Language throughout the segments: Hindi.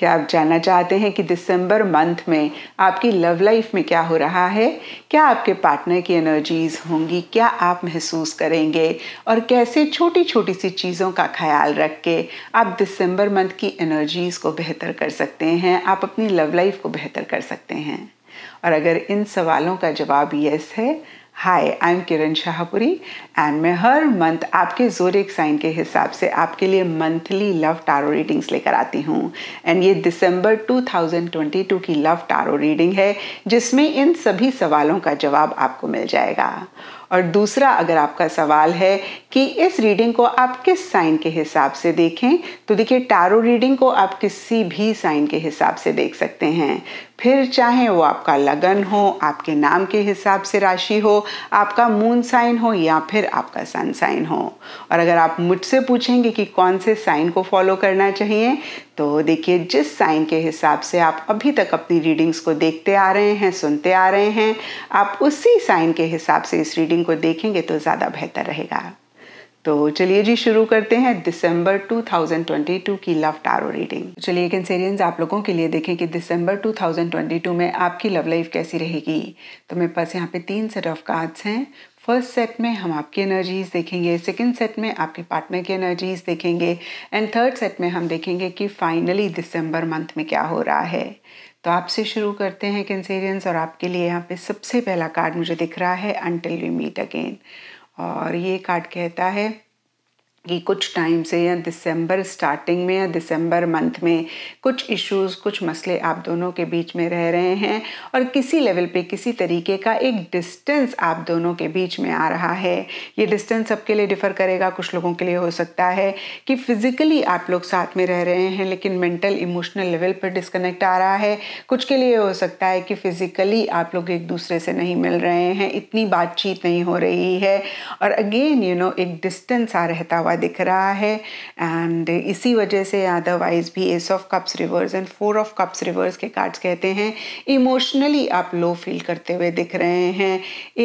क्या आप जानना चाहते हैं कि दिसंबर मंथ में आपकी लव लाइफ में क्या हो रहा है क्या आपके पार्टनर की एनर्जीज होंगी क्या आप महसूस करेंगे और कैसे छोटी छोटी सी चीज़ों का ख्याल रख के आप दिसंबर मंथ की एनर्जीज़ को बेहतर कर सकते हैं आप अपनी लव लाइफ को बेहतर कर सकते हैं और अगर इन सवालों का जवाब यस है hi I am Kiran Shahpuri and मैं हर मंथ आपके जोरिक साइन के हिसाब से आपके लिए मंथली लव टारो रीडिंग्स लेकर आती हूँ एंड ये दिसंबर 2022 की लव टारो रीडिंग है जिसमें इन सभी सवालों का जवाब आपको मिल जाएगा और दूसरा अगर आपका सवाल है कि इस रीडिंग को आप किस साइन के हिसाब से देखें तो देखिए टारो रीडिंग को आप किसी भी साइन के हिसाब से देख सकते हैं फिर चाहे वो आपका लगन हो आपके नाम के हिसाब से राशि हो आपका मून साइन हो या फिर आपका सन साइन हो और अगर आप मुझसे पूछेंगे कि कौन से साइन को फॉलो करना चाहिए तो देखिए जिस साइन के हिसाब से आप अभी तक अपनी रीडिंग्स को देखते आ रहे हैं सुनते आ रहे हैं आप उसी साइन के हिसाब से इस रीडिंग को देखेंगे तो ज़्यादा बेहतर रहेगा तो चलिए जी शुरू करते हैं दिसंबर 2022 की लव टारो रीडिंग चलिए कैंसेरियंस आप लोगों के लिए देखें कि दिसंबर 2022 में आपकी लव लाइफ कैसी रहेगी तो मेरे पास यहाँ पे तीन सेट ऑफ कार्ड्स हैं फर्स्ट सेट में हम आपकी एनर्जीज़ देखेंगे सेकेंड सेट में आपके पार्टनर की एनर्जीज़ देखेंगे एंड थर्ड सेट में हम देखेंगे कि फाइनली दिसंबर मंथ में क्या हो रहा है तो आपसे शुरू करते हैं कैंसेरियंस और आपके लिए यहाँ पे सबसे पहला कार्ड मुझे दिख रहा है अनटिल वी मीट अगेन और ये कार्ड कहता है कि कुछ टाइम से या दिसंबर स्टार्टिंग में या दिसंबर मंथ में कुछ इश्यूज कुछ मसले आप दोनों के बीच में रह रहे हैं और किसी लेवल पे किसी तरीके का एक डिस्टेंस आप दोनों के बीच में आ रहा है ये डिस्टेंस सबके लिए डिफ़र करेगा कुछ लोगों के लिए हो सकता है कि फिज़िकली आप लोग साथ में रह रहे हैं लेकिन मेंटल इमोशनल लेवल पर डिस्कनेक्ट आ रहा है कुछ के लिए हो सकता है कि फ़िज़िकली आप लोग एक दूसरे से नहीं मिल रहे हैं इतनी बातचीत नहीं हो रही है और अगेन यू नो एक डिस्टेंस आ रहता हुआ हुआ दिख रहा है एंड इसी वजह से अदरवाइज भी ace of cups reverse and four of cups reverse के कार्ड्स कहते हैं इमोशनली आप लो फील करते हुए दिख रहे हैं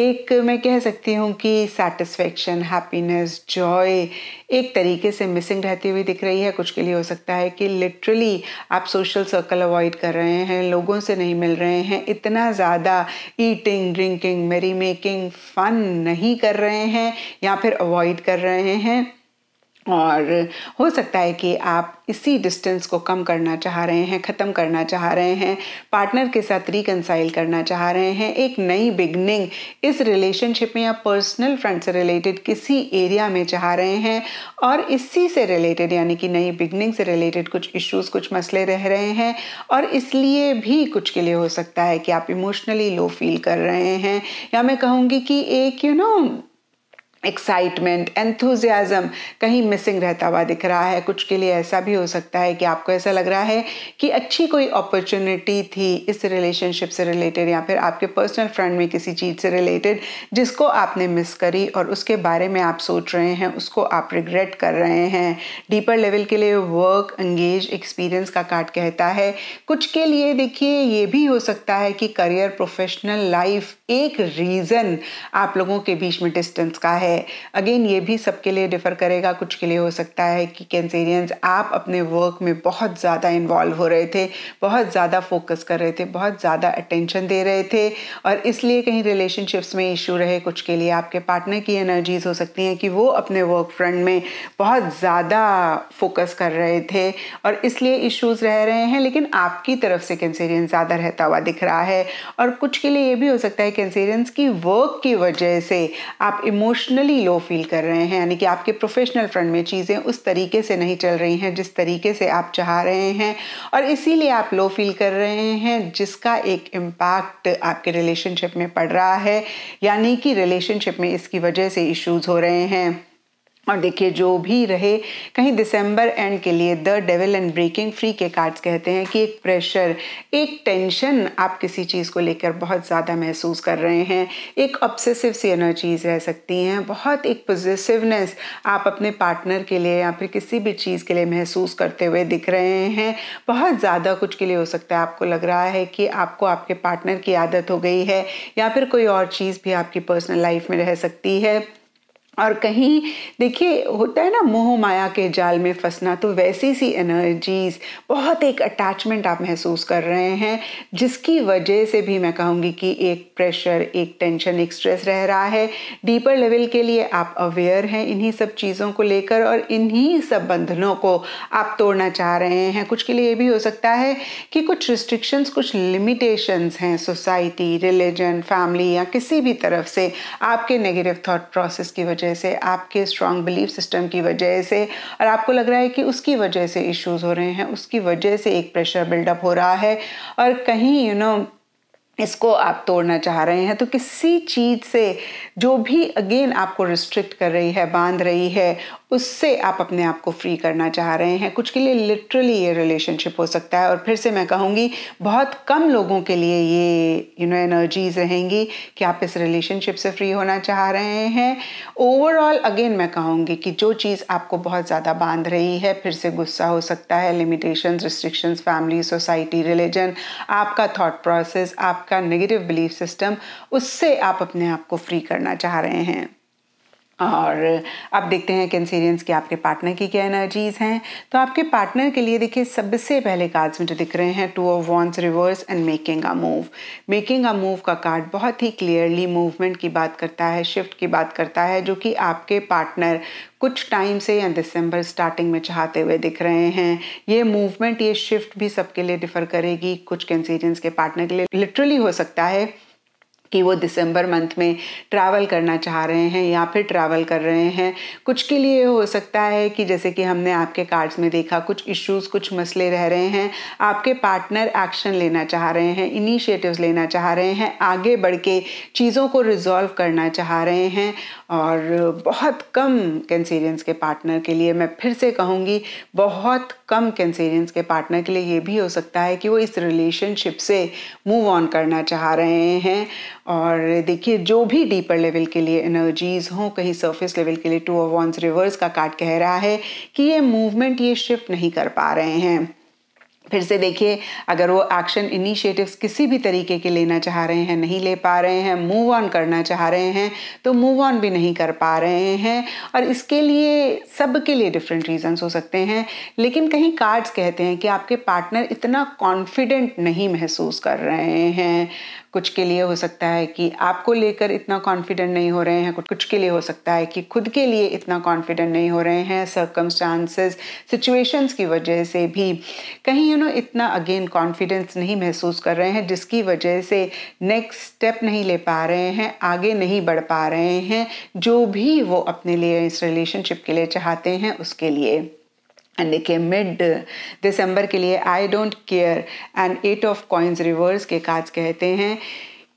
एक मैं कह सकती हूँ कि सेटिस्फेक्शन हैप्पीनेस जॉय एक तरीके से मिसिंग रहती हुई दिख रही है कुछ के लिए हो सकता है कि लिटरली आप सोशल सर्कल अवॉइड कर रहे हैं लोगों से नहीं मिल रहे हैं इतना ज़्यादा eating drinking merry making fun नहीं कर रहे हैं या फिर अवॉइड कर रहे हैं और हो सकता है कि आप इसी डिस्टेंस को कम करना चाह रहे हैं ख़त्म करना चाह रहे हैं पार्टनर के साथ रिकनसाइल करना चाह रहे हैं एक नई बिगनिंग इस रिलेशनशिप में या पर्सनल फ्रंट से रिलेटेड किसी एरिया में चाह रहे हैं और इसी से रिलेटेड यानी कि नई बिगनिंग से रिलेटेड कुछ इश्यूज कुछ मसले रह रहे हैं और इसलिए भी कुछ के लिए हो सकता है कि आप इमोशनली लो फील कर रहे हैं या मैं कहूँगी कि एक you you know know, excitement enthusiasm कहीं मिसिंग रहता हुआ दिख रहा है कुछ के लिए ऐसा भी हो सकता है कि आपको ऐसा लग रहा है कि अच्छी कोई अपॉर्चुनिटी थी इस रिलेशनशिप से रिलेटेड या फिर आपके पर्सनल फ्रेंड में किसी चीज़ से रिलेटेड जिसको आपने मिस करी और उसके बारे में आप सोच रहे हैं उसको आप रिग्रेट कर रहे हैं डीपर लेवल के लिए वर्क एंगेज एक्सपीरियंस का कार्ड कहता है कुछ के लिए देखिए ये भी हो सकता है कि करियर प्रोफेशनल लाइफ एक रीज़न आप लोगों के बीच में डिस्टेंस का है है अगेन ये भी सबके लिए डिफ़र करेगा कुछ के लिए हो सकता है कि कैंसेरियंस आप अपने वर्क में बहुत ज़्यादा इन्वॉल्व हो रहे थे बहुत ज़्यादा फोकस कर रहे थे बहुत ज़्यादा अटेंशन दे रहे थे और इसलिए कहीं रिलेशनशिप्स में इशू रहे कुछ के लिए आपके पार्टनर की एनर्जीज़ हो सकती हैं कि वो अपने वर्क फ्रंट में बहुत ज़्यादा फोकस कर रहे थे और इसलिए इश्यूज रह रहे हैं लेकिन आपकी तरफ से कैंसेरियंस ज़्यादा रहता हुआ दिख रहा है और कुछ के लिए ये भी हो सकता है कैंसेरियंस की वर्क की वजह से आप इमोशनल पर्सनली लो फील कर रहे हैं यानी कि आपके प्रोफेशनल फ्रंट में चीज़ें उस तरीके से नहीं चल रही हैं जिस तरीके से आप चाह रहे हैं और इसीलिए आप लो फील कर रहे हैं जिसका एक इम्पैक्ट आपके रिलेशनशिप में पड़ रहा है यानी कि रिलेशनशिप में इसकी वजह से इश्यूज़ हो रहे हैं और देखिए जो भी रहे कहीं दिसंबर एंड के लिए the devil and breaking free के कार्ड्स कहते हैं कि एक प्रेशर एक टेंशन आप किसी चीज़ को लेकर बहुत ज़्यादा महसूस कर रहे हैं एक ऑब्सेसिव सी एनर्जीज रह सकती हैं बहुत एक पॉजिटिवनेस आप अपने पार्टनर के लिए या फिर किसी भी चीज़ के लिए महसूस करते हुए दिख रहे हैं बहुत ज़्यादा कुछ के लिए हो सकता है आपको लग रहा है कि आपको आपके पार्टनर की आदत हो गई है या फिर कोई और चीज़ भी आपकी पर्सनल लाइफ में रह सकती है और कहीं देखिए होता है ना मोह माया के जाल में फंसना तो वैसी सी एनर्जीज बहुत एक अटैचमेंट आप महसूस कर रहे हैं जिसकी वजह से भी मैं कहूँगी कि एक प्रेशर एक टेंशन एक स्ट्रेस रह रहा है डीपर लेवल के लिए आप अवेयर हैं इन्हीं सब चीज़ों को लेकर और इन्हीं सब बंधनों को आप तोड़ना चाह रहे हैं कुछ के लिए ये भी हो सकता है कि कुछ रिस्ट्रिक्शंस कुछ लिमिटेशंस हैं सोसाइटी रिलीजन फैमिली या किसी भी तरफ से आपके नेगेटिव थाट प्रोसेस की वजह वजह से आपके स्ट्रांग बिलीफ सिस्टम की वजह से और आपको लग रहा है कि उसकी वजह से इश्यूज हो रहे हैं उसकी वजह से एक प्रेशर बिल्डअप हो रहा है और कहीं यू you नो know, इसको आप तोड़ना चाह रहे हैं तो किसी चीज़ से जो भी अगेन आपको रिस्ट्रिक्ट कर रही है बांध रही है उससे आप अपने आप को फ्री करना चाह रहे हैं कुछ के लिए लिटरली ये रिलेशनशिप हो सकता है और फिर से मैं कहूँगी बहुत कम लोगों के लिए ये यू नो एनर्जीज रहेंगी कि आप इस रिलेशनशिप से फ्री होना चाह रहे हैं ओवरऑल अगेन मैं कहूँगी कि जो चीज़ आपको बहुत ज़्यादा बांध रही है फिर से गुस्सा हो सकता है limitation restriction family society religion आपका थाट प्रोसेस आपका नेगेटिव बिलीफ सिस्टम उससे आप अपने आप को फ्री करना चाह रहे हैं और अब देखते हैं कैंसेरियंस के आपके पार्टनर की क्या एनर्जीज हैं तो आपके पार्टनर के लिए देखिए सबसे पहले कार्ड्स में जो दिख रहे हैं two of wands reverse and making a move making a move का कार्ड बहुत ही क्लियरली मूवमेंट की बात करता है शिफ्ट की बात करता है जो कि आपके पार्टनर कुछ टाइम से या दिसंबर स्टार्टिंग में चाहते हुए दिख रहे हैं ये मूवमेंट ये शिफ्ट भी सबके लिए डिफर करेगी कुछ कैंसेरियंस के पार्टनर के लिए लिटरली हो सकता है कि वो दिसंबर मंथ में ट्रैवल करना चाह रहे हैं या फिर ट्रैवल कर रहे हैं कुछ के लिए हो सकता है कि जैसे कि हमने आपके कार्ड्स में देखा कुछ इश्यूज कुछ मसले रह रहे हैं आपके पार्टनर एक्शन लेना चाह रहे हैं इनिशिएटिव्स लेना चाह रहे हैं आगे बढ़ के चीज़ों को रिजॉल्व करना चाह रहे हैं और बहुत कम कैंसेरियंस के पार्टनर के लिए मैं फिर से कहूँगी बहुत कम कैंसेरियंस के पार्टनर के लिए ये भी हो सकता है कि वो इस रिलेशनशिप से मूव ऑन करना चाह रहे हैं और देखिए जो भी डीपर लेवल के लिए एनर्जीज हों कहीं सरफेस लेवल के लिए टू ऑफ वॉन्स रिवर्स का कार्ड कह रहा है कि ये मूवमेंट ये शिफ्ट नहीं कर पा रहे हैं फिर से देखिए अगर वो एक्शन इनिशिएटिव्स किसी भी तरीके के लेना चाह रहे हैं नहीं ले पा रहे हैं मूव ऑन करना चाह रहे हैं तो मूव ऑन भी नहीं कर पा रहे हैं और इसके लिए सब के लिए डिफरेंट रीजंस हो सकते हैं लेकिन कहीं कार्ड्स कहते हैं कि आपके पार्टनर इतना कॉन्फिडेंट नहीं महसूस कर रहे हैं कुछ के लिए हो सकता है कि आपको लेकर इतना कॉन्फिडेंट नहीं हो रहे हैं कुछ के लिए हो सकता है कि खुद के लिए इतना कॉन्फिडेंट नहीं हो रहे हैं सर्कमस्टांसेस सिचुएशंस की वजह से भी कहीं यू नो इतना अगेन कॉन्फिडेंस नहीं महसूस कर रहे हैं जिसकी वजह से नेक्स्ट स्टेप नहीं ले पा रहे हैं आगे नहीं बढ़ पा रहे हैं जो भी वो अपने लिए इस रिलेशनशिप के लिए चाहते हैं उसके लिए एंड देखिए मिड दिसंबर के लिए I don't care and eight of coins reverse के काज कहते हैं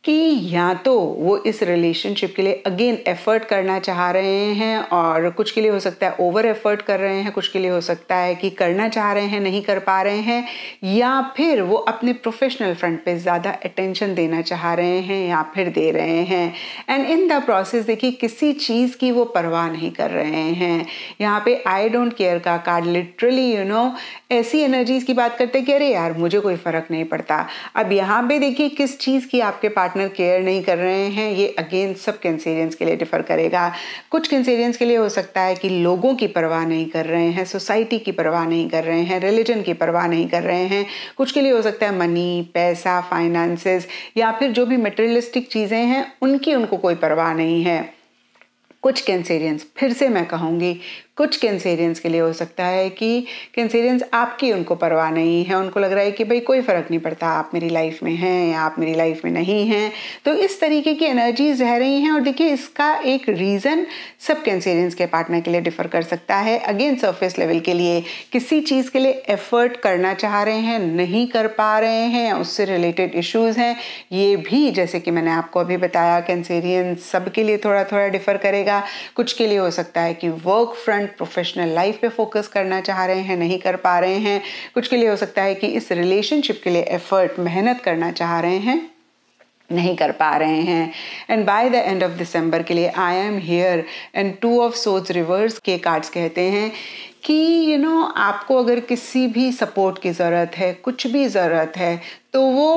कि या तो वो इस रिलेशनशिप के लिए अगेन एफर्ट करना चाह रहे हैं और कुछ के लिए हो सकता है ओवर एफर्ट कर रहे हैं कुछ के लिए हो सकता है कि करना चाह रहे हैं नहीं कर पा रहे हैं या फिर वो अपने प्रोफेशनल फ्रंट पे ज़्यादा अटेंशन देना चाह रहे हैं या फिर दे रहे हैं एंड इन द प्रोसेस देखिए किसी चीज़ की वो परवाह नहीं कर रहे हैं यहाँ पे आई डोंट केयर का कार्ड लिटरली यू नो ऐसी एनर्जीज की बात करते कि अरे यार मुझे कोई फ़र्क नहीं पड़ता अब यहाँ पे देखिए किस चीज़ की आपके पार्टनर पार्टनर केयर नहीं कर रहे हैं ये अगेन सब कैंसेरियंस के लिए डिफर करेगा कुछ कैंसेरियंस के लिए हो सकता है कि लोगों की परवाह नहीं कर रहे हैं सोसाइटी की परवाह नहीं कर रहे हैं रिलीजन की परवाह नहीं कर रहे हैं कुछ के लिए हो सकता है मनी पैसा फाइनेंसेस या फिर जो भी मटेरियलिस्टिक चीज़ें हैं उनकी उनको कोई परवाह नहीं है कुछ कैंसेरियंस फिर से मैं कहूँगी कुछ कैंसेरियंस के लिए हो सकता है कि कैंसेरियंस आपकी उनको परवाह नहीं है उनको लग रहा है कि भाई कोई फ़र्क नहीं पड़ता आप मेरी लाइफ में हैं या आप मेरी लाइफ में नहीं हैं तो इस तरीके की एनर्जीज रह रही हैं और देखिए इसका एक रीज़न सब कैंसेरियंस के पार्टनर के लिए डिफ़र कर सकता है अगेन सरफेस लेवल के लिए किसी चीज़ के लिए एफर्ट करना चाह रहे हैं नहीं कर पा रहे हैं उससे रिलेटेड इशूज़ हैं ये भी जैसे कि मैंने आपको अभी बताया कैंसेरियंस सब के लिए थोड़ा थोड़ा डिफ़र करेगा कुछ के लिए हो सकता है कि वर्क फ्रंट प्रोफेशनल लाइफ पे फोकस करना चाह रहे हैं नहीं कर पा रहे हैं कुछ के लिए हो सकता है कि इस रिलेशनशिप के लिए एफर्ट मेहनत करना चाह रहे हैं नहीं कर पा रहे हैं and by the end of दिसंबर के लिए I am here and two of सोच रिवर्स के कार्ड्स कहते हैं कि यू you नो know, आपको अगर किसी भी सपोर्ट की ज़रूरत है कुछ भी ज़रूरत है तो वो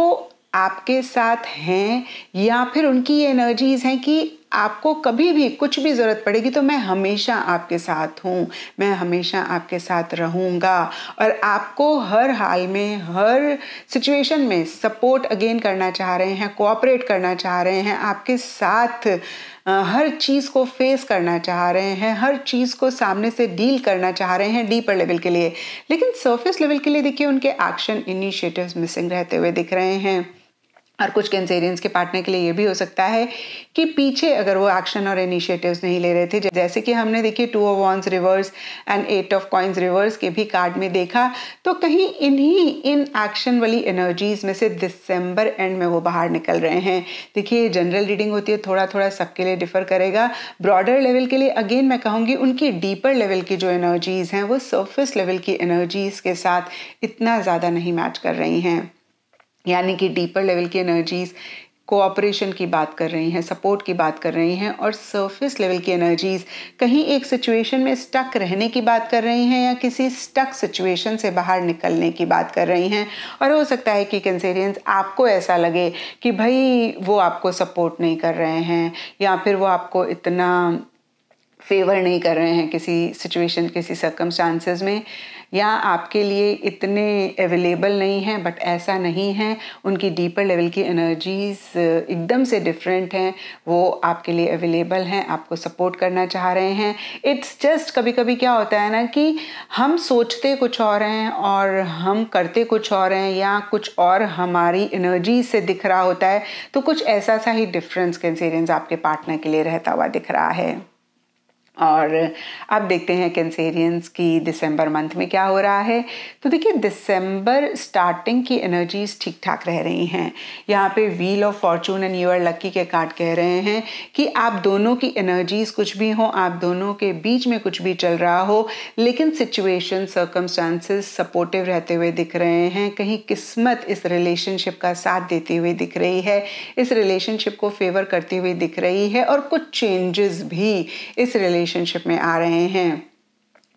आपके साथ हैं या फिर उनकी एनर्जीज हैं कि आपको कभी भी कुछ भी ज़रूरत पड़ेगी तो मैं हमेशा आपके साथ हूँ मैं हमेशा आपके साथ रहूँगा और आपको हर हाल में हर सिचुएशन में सपोर्ट अगेन करना चाह रहे हैं कोऑपरेट करना चाह रहे हैं आपके साथ हर चीज़ को फेस करना चाह रहे हैं हर चीज़ को सामने से डील करना चाह रहे हैं डीपर लेवल के लिए लेकिन सरफेस लेवल के लिए देखिए उनके एक्शन इनिशिएटिव्स मिसिंग रहते हुए दिख रहे हैं और कुछ कैंसेरियंस के पार्टनर के लिए ये भी हो सकता है कि पीछे अगर वो एक्शन और इनिशिएटिव्स नहीं ले रहे थे जैसे कि हमने देखिए two of wands reverse and eight of coins reverse के भी कार्ड में देखा तो कहीं इन्हीं इन एक्शन वाली एनर्जीज में से दिसंबर एंड में वो बाहर निकल रहे हैं देखिए जनरल रीडिंग होती है थोड़ा थोड़ा सबके लिए डिफर करेगा ब्रॉडर लेवल के लिए अगेन मैं कहूँगी उनकी डीपर लेवल की जो एनर्जीज़ हैं वो सर्फेस लेवल की एनर्जीज़ के साथ इतना ज़्यादा नहीं मैच कर रही हैं यानी कि डीपर लेवल की एनर्जीज कोऑपरेशन की बात कर रही हैं सपोर्ट की बात कर रही हैं और सरफेस लेवल की एनर्जीज कहीं एक सिचुएशन में स्टक रहने की बात कर रही हैं या किसी स्टक सिचुएशन से बाहर निकलने की बात कर रही हैं और हो सकता है कि कंसेरियंस आपको ऐसा लगे कि भाई वो आपको सपोर्ट नहीं कर रहे हैं या फिर वो आपको इतना फेवर नहीं कर रहे हैं किसी सिचुएशन किसी सर्कमस्टांसेस में या आपके लिए इतने अवेलेबल नहीं हैं बट ऐसा नहीं है उनकी डीपर लेवल की एनर्जीज एकदम से डिफरेंट हैं वो आपके लिए अवेलेबल हैं आपको सपोर्ट करना चाह रहे हैं इट्स जस्ट कभी कभी क्या होता है ना कि हम सोचते कुछ और हैं और हम करते कुछ और हैं या कुछ और हमारी एनर्जी से दिख रहा होता है तो कुछ ऐसा सा ही डिफरेंस कैंसेरियंस आपके पार्टनर के लिए रहता हुआ दिख रहा है और अब देखते हैं कैंसेरियंस की दिसंबर मंथ में क्या हो रहा है तो देखिए दिसंबर स्टार्टिंग की एनर्जीज ठीक ठाक रह रही हैं यहाँ पे wheel of fortune and your lucky के कार्ड कह रहे हैं कि आप दोनों की एनर्जीज कुछ भी हो आप दोनों के बीच में कुछ भी चल रहा हो लेकिन सिचुएशन सर्कमस्टांसेस सपोर्टिव रहते हुए दिख रहे हैं कहीं किस्मत इस रिलेशनशिप का साथ देती हुई दिख रही है इस रिलेशनशिप को फेवर करती हुई दिख रही है और कुछ चेंजेस भी इस रिले रिलेशनशिप में आ रहे हैं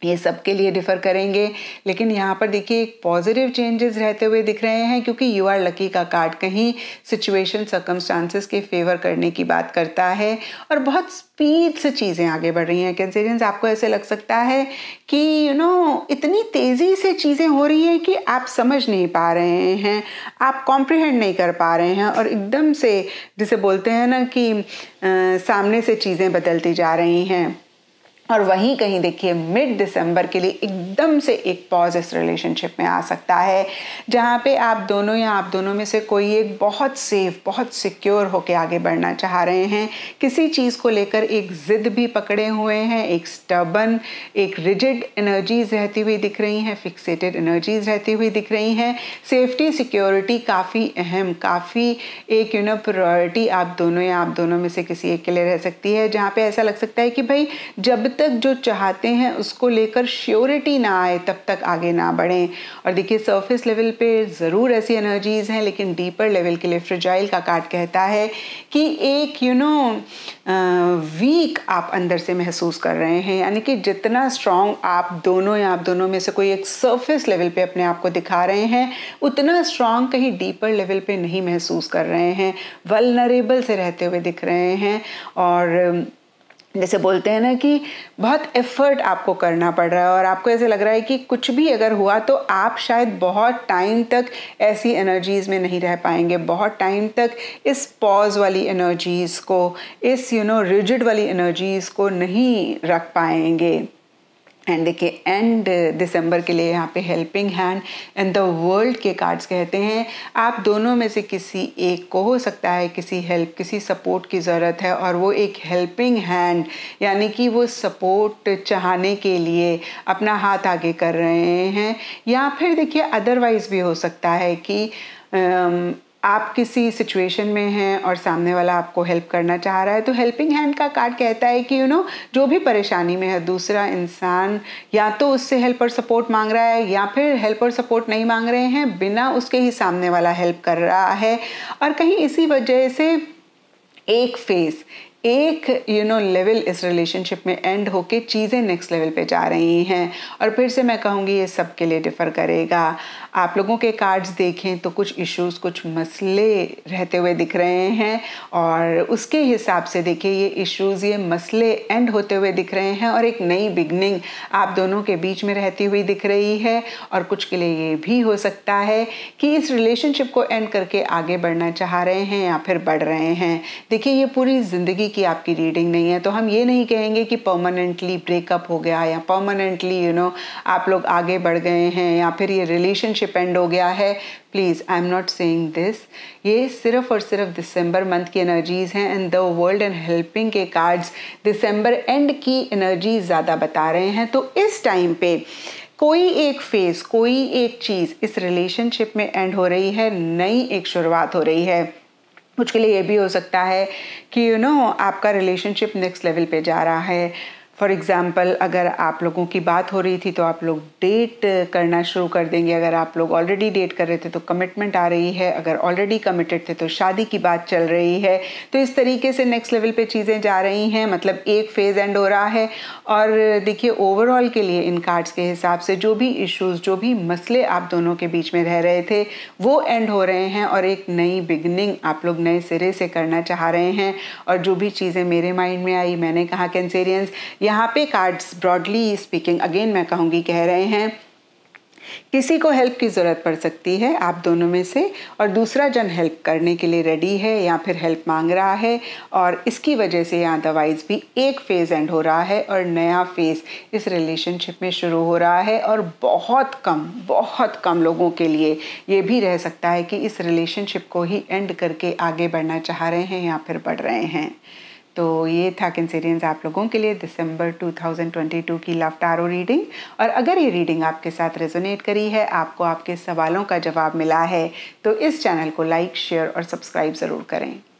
ये सब के लिए डिफ़र करेंगे लेकिन यहाँ पर देखिए एक पॉजिटिव चेंजेस रहते हुए दिख रहे हैं क्योंकि यू आर लकी का कार्ड कहीं सिचुएशन सर्कमस्टांसिस के फेवर करने की बात करता है और बहुत स्पीड से चीज़ें आगे बढ़ रही हैं कैंसिलियंस आपको ऐसे लग सकता है कि यू you नो know, इतनी तेज़ी से चीज़ें हो रही हैं कि आप समझ नहीं पा रहे हैं आप कॉम्प्रिहेंड नहीं कर पा रहे हैं और एकदम से जिसे बोलते हैं ना कि आ, सामने से चीज़ें बदलती जा रही हैं और वहीं कहीं देखिए मिड दिसंबर के लिए एकदम से एक पॉज इस रिलेशनशिप में आ सकता है जहाँ पे आप दोनों या आप दोनों में से कोई एक बहुत सेफ बहुत सिक्योर होकर आगे बढ़ना चाह रहे हैं किसी चीज़ को लेकर एक ज़िद भी पकड़े हुए हैं एक स्टबन एक रिजिड एनर्जीज रहती हुई दिख रही हैं फिक्सेटेड एनर्जीज रहती हुई दिख रही हैं सेफ्टी सिक्योरिटी काफ़ी अहम काफ़ी एक यू नो प्रायोरिटी आप दोनों या आप दोनों में से किसी एक के लिए रह सकती है जहाँ पे ऐसा लग सकता है कि भाई जब तक तक जो चाहते हैं उसको लेकर श्योरिटी ना आए तब तक आगे ना बढ़ें और देखिए सरफेस लेवल पे ज़रूर ऐसी एनर्जीज़ हैं लेकिन डीपर लेवल के लिए फ्रिजाइल का कार्ड कहता है कि एक यू नो वीक आप अंदर से महसूस कर रहे हैं यानी कि जितना स्ट्रांग आप दोनों या आप दोनों में से कोई एक सरफेस लेवल पे अपने आप को दिखा रहे हैं उतना स्ट्रांग कहीं डीपर लेवल पे नहीं महसूस कर रहे हैं वलनरेबल से रहते हुए दिख रहे हैं और जैसे बोलते हैं ना कि बहुत एफर्ट आपको करना पड़ रहा है और आपको ऐसे लग रहा है कि कुछ भी अगर हुआ तो आप शायद बहुत टाइम तक ऐसी एनर्जीज़ में नहीं रह पाएंगे बहुत टाइम तक इस पॉज वाली एनर्जीज़ को इस यू नो रिजिड वाली एनर्जीज़ को नहीं रख पाएंगे एंड देखिए एंड दिसंबर के लिए यहाँ पे helping hand and the world के कार्ड्स कहते हैं आप दोनों में से किसी एक को हो सकता है किसी हेल्प किसी सपोर्ट की ज़रूरत है और वो एक हेल्पिंग हैंड यानी कि वो सपोर्ट चाहने के लिए अपना हाथ आगे कर रहे हैं या फिर देखिए अदरवाइज़ भी हो सकता है कि आप किसी सिचुएशन में हैं और सामने वाला आपको हेल्प करना चाह रहा है तो हेल्पिंग हैंड का कार्ड कहता है कि यू you नो know, जो भी परेशानी में है दूसरा इंसान या तो उससे हेल्प और सपोर्ट मांग रहा है या फिर हेल्प और सपोर्ट नहीं मांग रहे हैं बिना उसके ही सामने वाला हेल्प कर रहा है और कहीं इसी वजह से एक फेस एक यू नो लेवल इस रिलेशनशिप में एंड होके चीज़ें नेक्स्ट लेवल पे जा रही हैं और फिर से मैं कहूँगी ये सबके लिए डिफ़र करेगा आप लोगों के कार्ड्स देखें तो कुछ इश्यूज कुछ मसले रहते हुए दिख रहे हैं और उसके हिसाब से देखिए ये इश्यूज़ ये मसले एंड होते हुए दिख रहे हैं और एक नई बिगनिंग आप दोनों के बीच में रहती हुई दिख रही है और कुछ के लिए ये भी हो सकता है कि इस रिलेशनशिप को एंड करके आगे बढ़ना चाह रहे हैं या फिर बढ़ रहे हैं देखिए ये पूरी ज़िंदगी कि आपकी रीडिंग नहीं है तो हम ये नहीं कहेंगे कि परमानेंटली ब्रेकअप हो गया या परमानेंटली यू नो आप लोग आगे बढ़ गए हैं या फिर ये रिलेशनशिप एंड हो गया है please I am not saying this ये सिर्फ और सिर्फ दिसंबर मंथ की एनर्जीज़ हैं and the world and helping के कार्ड्स दिसंबर एंड की एनर्जी ज़्यादा बता रहे हैं तो इस टाइम पे कोई एक फेज़ कोई एक चीज़ इस रिलेशनशिप में एंड हो रही है नई एक शुरुआत हो रही है लिए ये भी हो सकता है कि यू you नो know, आपका रिलेशनशिप नेक्स्ट लेवल पे जा रहा है फॉर एग्ज़ाम्पल अगर आप लोगों की बात हो रही थी तो आप लोग डेट करना शुरू कर देंगे अगर आप लोग ऑलरेडी डेट कर रहे थे तो कमिटमेंट आ रही है अगर ऑलरेडी कमिटेड थे तो शादी की बात चल रही है तो इस तरीके से नेक्स्ट लेवल पे चीज़ें जा रही हैं मतलब एक फेज़ एंड हो रहा है और देखिए ओवरऑल के लिए इन कार्ड्स के हिसाब से जो भी इश्यूज़ जो भी मसले आप दोनों के बीच में रह रहे थे वो एंड हो रहे हैं और एक नई बिगनिंग आप लोग नए सिरे से करना चाह रहे हैं और जो भी चीज़ें मेरे माइंड में आई मैंने कहा कैंसेरियंस यहाँ पे कार्ड्स ब्रॉडली स्पीकिंग अगेन मैं कहूँगी कह रहे हैं किसी को हेल्प की ज़रूरत पड़ सकती है आप दोनों में से और दूसरा जन हेल्प करने के लिए रेडी है या फिर हेल्प मांग रहा है और इसकी वजह से यहाँ दवाइज भी एक फेज़ एंड हो रहा है और नया फेज़ इस रिलेशनशिप में शुरू हो रहा है और बहुत कम बहुत कम लोगों के लिए ये भी रह सकता है कि इस रिलेशनशिप को ही एंड करके आगे बढ़ना चाह रहे हैं या फिर बढ़ रहे हैं तो ये था कैंसेरियंस आप लोगों के लिए दिसंबर 2022 की लव टारो रीडिंग और अगर ये रीडिंग आपके साथ रेजोनेट करी है आपको आपके सवालों का जवाब मिला है तो इस चैनल को लाइक शेयर और सब्सक्राइब ज़रूर करें